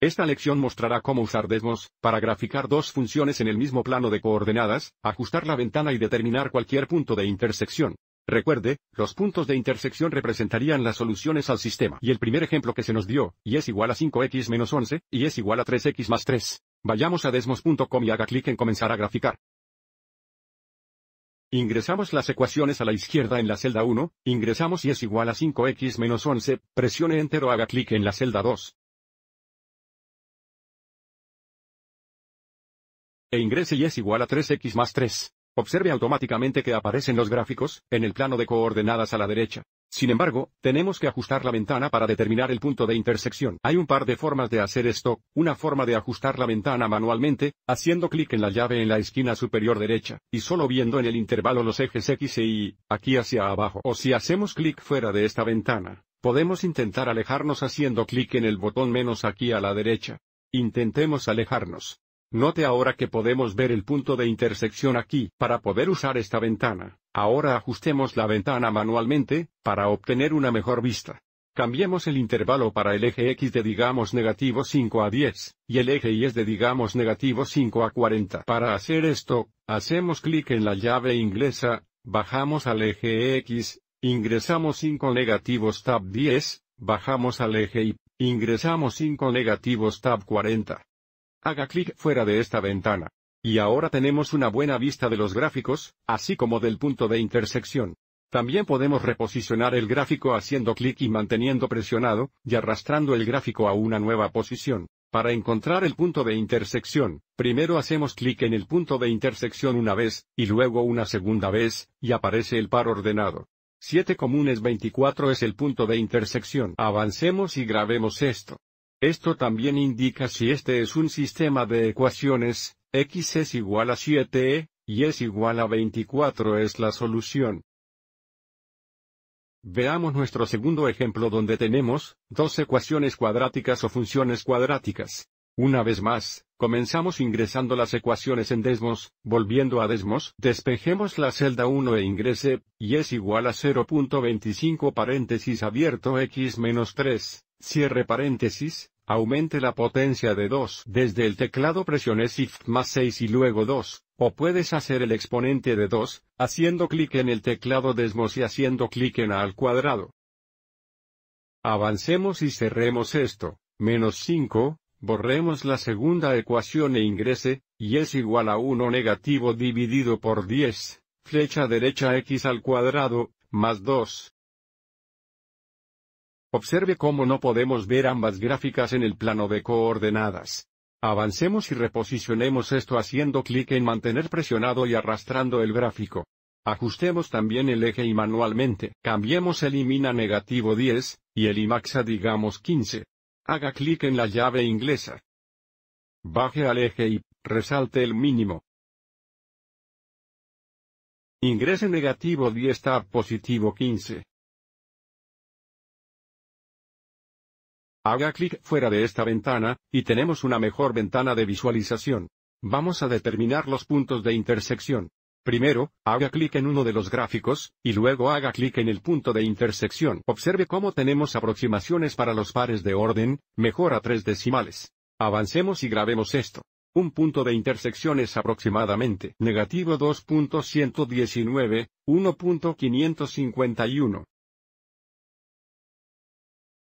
Esta lección mostrará cómo usar Desmos, para graficar dos funciones en el mismo plano de coordenadas, ajustar la ventana y determinar cualquier punto de intersección. Recuerde, los puntos de intersección representarían las soluciones al sistema. Y el primer ejemplo que se nos dio, y es igual a 5x menos 11, y es igual a 3x más 3. Vayamos a desmos.com y haga clic en comenzar a graficar. Ingresamos las ecuaciones a la izquierda en la celda 1, ingresamos y es igual a 5x menos 11, presione Enter o haga clic en la celda 2, e ingrese y es igual a 3x más 3. Observe automáticamente que aparecen los gráficos, en el plano de coordenadas a la derecha. Sin embargo, tenemos que ajustar la ventana para determinar el punto de intersección. Hay un par de formas de hacer esto, una forma de ajustar la ventana manualmente, haciendo clic en la llave en la esquina superior derecha, y solo viendo en el intervalo los ejes X e Y, aquí hacia abajo. O si hacemos clic fuera de esta ventana, podemos intentar alejarnos haciendo clic en el botón menos aquí a la derecha. Intentemos alejarnos. Note ahora que podemos ver el punto de intersección aquí, para poder usar esta ventana. Ahora ajustemos la ventana manualmente, para obtener una mejor vista. Cambiemos el intervalo para el eje X de digamos negativo 5 a 10, y el eje Y es de digamos negativo 5 a 40. Para hacer esto, hacemos clic en la llave inglesa, bajamos al eje X, ingresamos 5 negativos tab 10, bajamos al eje Y, ingresamos 5 negativos tab 40. Haga clic fuera de esta ventana. Y ahora tenemos una buena vista de los gráficos, así como del punto de intersección. También podemos reposicionar el gráfico haciendo clic y manteniendo presionado, y arrastrando el gráfico a una nueva posición. Para encontrar el punto de intersección, primero hacemos clic en el punto de intersección una vez, y luego una segunda vez, y aparece el par ordenado. 7 comunes 24 es el punto de intersección. Avancemos y grabemos esto. Esto también indica si este es un sistema de ecuaciones, x es igual a 7e, y es igual a 24 es la solución. Veamos nuestro segundo ejemplo donde tenemos, dos ecuaciones cuadráticas o funciones cuadráticas. Una vez más, comenzamos ingresando las ecuaciones en Desmos, volviendo a Desmos, despejemos la celda 1 e ingrese, y es igual a 0.25 paréntesis abierto x menos 3, cierre paréntesis, aumente la potencia de 2. Desde el teclado presione Shift más 6 y luego 2, o puedes hacer el exponente de 2, haciendo clic en el teclado Desmos y haciendo clic en al cuadrado. Avancemos y cerremos esto, menos 5, Borremos la segunda ecuación e ingrese, y es igual a 1 negativo dividido por 10, flecha derecha x al cuadrado, más 2. Observe cómo no podemos ver ambas gráficas en el plano de coordenadas. Avancemos y reposicionemos esto haciendo clic en mantener presionado y arrastrando el gráfico. Ajustemos también el eje y manualmente. Cambiemos el negativo 10, y el imaxa digamos 15. Haga clic en la llave inglesa. Baje al eje y resalte el mínimo. Ingrese negativo 10 a positivo 15. Haga clic fuera de esta ventana, y tenemos una mejor ventana de visualización. Vamos a determinar los puntos de intersección. Primero, haga clic en uno de los gráficos, y luego haga clic en el punto de intersección. Observe cómo tenemos aproximaciones para los pares de orden, mejor a tres decimales. Avancemos y grabemos esto. Un punto de intersección es aproximadamente negativo 2.119, 1.551.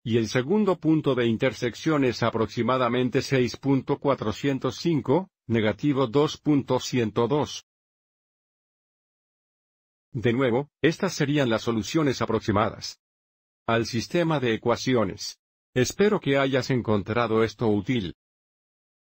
Y el segundo punto de intersección es aproximadamente 6.405, negativo 2.102. De nuevo, estas serían las soluciones aproximadas al sistema de ecuaciones. Espero que hayas encontrado esto útil.